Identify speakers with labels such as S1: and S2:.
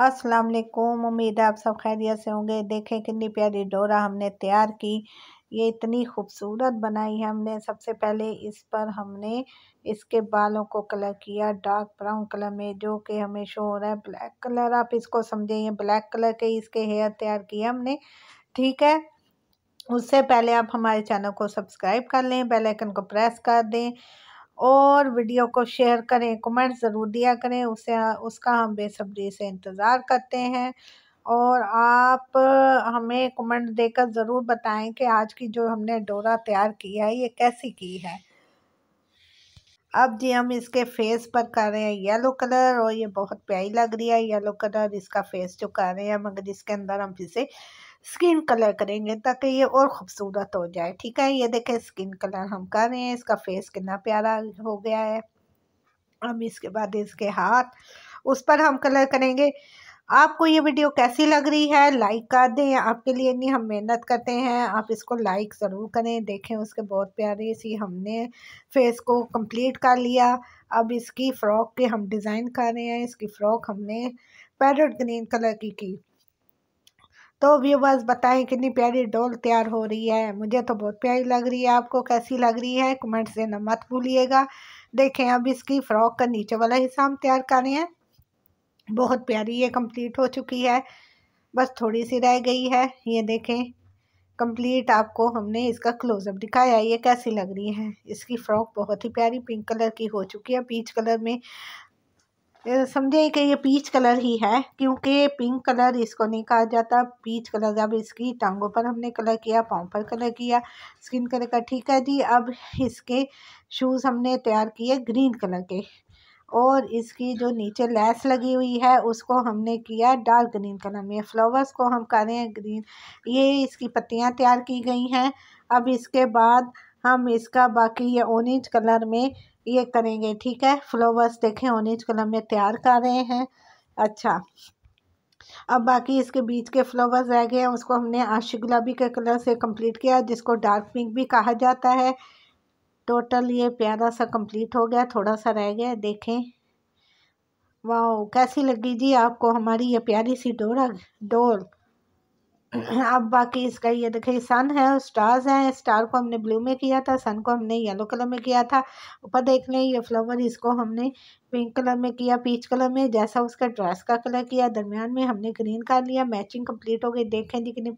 S1: अस्सलाम वालेकुम उम्मीद है आप सब खैरियत से होंगे देखें कितनी प्यारी डोरा हमने तैयार की ये इतनी खूबसूरत बनाई है हमने सबसे पहले इस पर हमने इसके बालों को कलर किया डार्क ब्राउन कलर में जो कि हमें शो हो रहा है ब्लैक कलर आप इसको समझे ये ब्लैक कलर के इसके हेयर तैयार किए हमने ठीक है उससे पहले आप हमारे चैनल को सब्सक्राइब कर लें बेल आइकन को प्रेस कर दें और वीडियो को शेयर करें कमेंट ज़रूर दिया करें उसे उसका हम बेसब्री से इंतज़ार करते हैं और आप हमें कमेंट देकर ज़रूर बताएं कि आज की जो हमने डोरा तैयार की है ये कैसी की है अब जी हम इसके फेस पर कर रहे हैं येलो कलर और ये बहुत प्यारी लग रही है येलो कलर इसका फेस जो कर रहे हैं मगर इसके अंदर हम इसे स्किन कलर करेंगे ताकि ये और ख़ूबसूरत हो जाए ठीक है ये देखें स्किन कलर हम कर रहे हैं इसका फेस कितना प्यारा हो गया है हम इसके बाद इसके हाथ उस पर हम कलर करेंगे आपको ये वीडियो कैसी लग रही है लाइक कर दें आपके लिए नहीं हम मेहनत करते हैं आप इसको लाइक ज़रूर करें देखें उसके बहुत प्यारी सी हमने फेस को कंप्लीट कर लिया अब इसकी फ़्रॉक के हम डिज़ाइन कर रहे हैं इसकी फ़्रॉक हमने पैरट ग्रीन कलर की की तो व्यूवर्स बताएं कितनी प्यारी डोल तैयार हो रही है मुझे तो बहुत प्यारी लग रही है आपको कैसी लग रही है कमेंट्स देना मत भूलिएगा देखें अब इसकी फ़्रॉक का नीचे वाला हिस्सा हम तैयार कर रहे हैं बहुत प्यारी ये कंप्लीट हो चुकी है बस थोड़ी सी रह गई है ये देखें कंप्लीट आपको हमने इसका क्लोजअप दिखाया ये कैसी लग रही है इसकी फ्रॉक बहुत ही प्यारी पिंक कलर की हो चुकी है पीच कलर में समझे कि ये पीच कलर ही है क्योंकि पिंक कलर इसको नहीं कहा जाता पीच कलर अब इसकी टांगों पर हमने कलर किया पाँव पर कलर किया स्किन कलर का ठीक है जी अब इसके शूज़ हमने तैयार किए ग्रीन कलर के और इसकी जो नीचे लेस लगी हुई है उसको हमने किया डार्क ग्रीन कलर में फ्लावर्स को हम कर रहे हैं ग्रीन ये इसकी पत्तियाँ तैयार की गई हैं अब इसके बाद हम इसका बाकी ये ऑरेंज कलर में ये करेंगे ठीक है फ्लावर्स देखें ऑरेंज कलर में तैयार कर रहे हैं अच्छा अब बाकी इसके बीच के फ्लावर्स रह गए हैं उसको हमने आशी गुलाबी के कलर से कंप्लीट किया जिसको डार्क पिंक भी कहा जाता है टोटल ये प्यारा सा कंप्लीट हो गया थोड़ा सा रह गया देखें वाह कैसी लगी जी आपको हमारी ये प्यारी सी डोरा डोर अब बाकी इसका ये देखिए सन है और स्टार्स हैं स्टार को हमने ब्लू में किया था सन को हमने येलो कलर में किया था ऊपर देख लें ये फ्लावर इसको हमने पिंक कलर में किया पीच कलर में जैसा उसका ड्रेस का कलर किया दरमियान में हमने ग्रीन कर लिया मैचिंग कंप्लीट हो गई देखें जी कितनी